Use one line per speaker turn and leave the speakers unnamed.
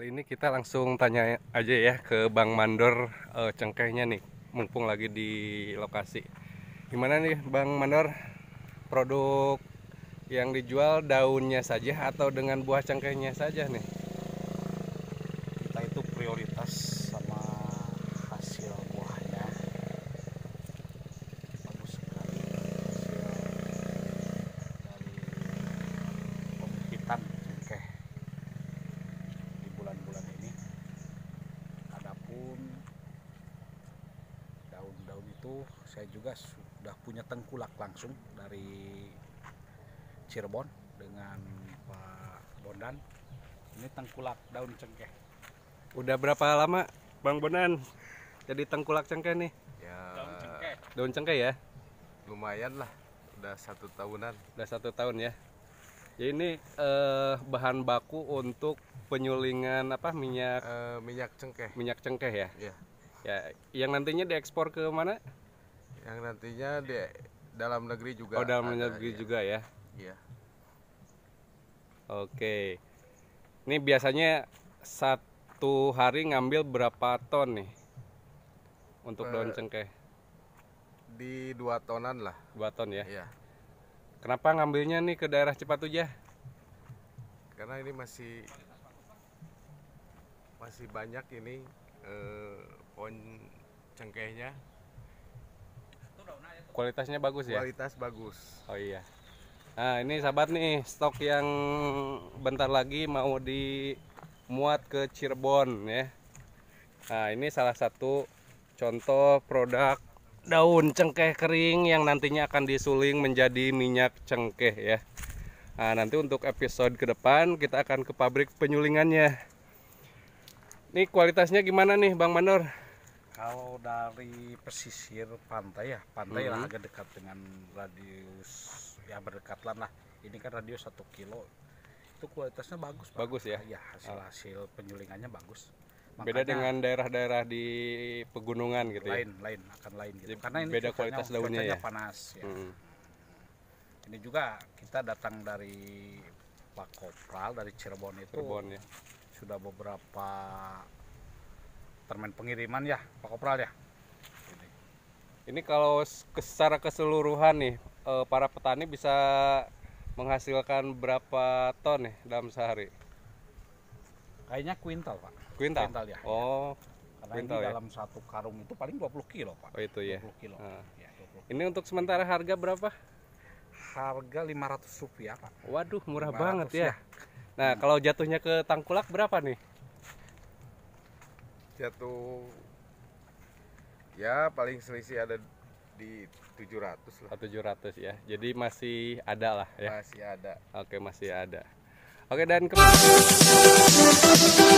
Kali ini kita langsung tanya aja ya ke Bang Mandor uh, cengkehnya nih, mumpung lagi di lokasi. Gimana nih Bang Mandor, produk yang dijual daunnya saja atau dengan buah cengkehnya
saja nih? itu saya juga sudah punya tengkulak langsung dari Cirebon dengan Pak Bondan. Ini tengkulak daun cengkeh.
Udah berapa lama Bang Bondan jadi tengkulak cengkeh nih? Ya. Daun cengkeh. Daun cengkeh ya? Lumayan lah, udah satu tahunan. Udah satu tahun ya. ya ini eh, bahan baku untuk penyulingan apa minyak? Eh, minyak cengkeh. Minyak cengkeh ya. Iya. Ya, yang nantinya diekspor ke mana? Yang nantinya di dalam negeri juga. Oh, dalam ada, negeri ya. juga ya. Iya. Oke. Ini biasanya satu hari ngambil berapa ton nih? Untuk uh, daun cengkeh. Di dua tonan lah. Dua ton ya. Iya. Kenapa ngambilnya nih ke daerah Cipatujah? Karena ini masih masih banyak ini Eh, pohon cengkehnya kualitasnya bagus ya kualitas bagus oh iya nah ini sahabat nih stok yang bentar lagi mau dimuat ke Cirebon ya nah ini salah satu contoh produk daun cengkeh kering yang nantinya akan disuling menjadi minyak cengkeh ya nah nanti untuk episode ke depan kita akan ke pabrik penyulingannya ini kualitasnya gimana nih Bang Manor?
Kalau dari pesisir pantai ya, pantai -hmm. lah agak dekat dengan radius ya berdekatan lah. Ini kan radius satu kilo. Itu kualitasnya bagus. Bagus Pak. ya? Ya hasil-hasil oh. penyulingannya bagus. Makanya beda dengan
daerah-daerah di pegunungan gitu lain, ya. Lain,
lain akan lain gitu. Jadi Karena ini beda kualitas daunnya ya. panas ya. -hmm. Ini juga kita datang dari Pak Kopral dari Cirebon itu. Cirebon ya sudah beberapa termen pengiriman ya
Pak Kopral ya ini, ini kalau secara keseluruhan nih eh, para petani bisa menghasilkan berapa ton nih dalam sehari
kayaknya kuintal Pak kuintal, kuintal ya
oh iya. karena kuintal, ini ya? dalam
satu karung itu paling 20 kilo Pak oh itu ya 20 kilo nah. ya, 20 ini untuk sementara harga berapa harga 500 rupiah Pak waduh murah banget ya, ya
Nah, kalau jatuhnya ke tangkulak berapa nih? Jatuh ya paling selisih ada di 700 lah. Oh, 700 ya. Jadi masih ada lah ya. Masih ada. Oke, masih ada. Oke dan kembali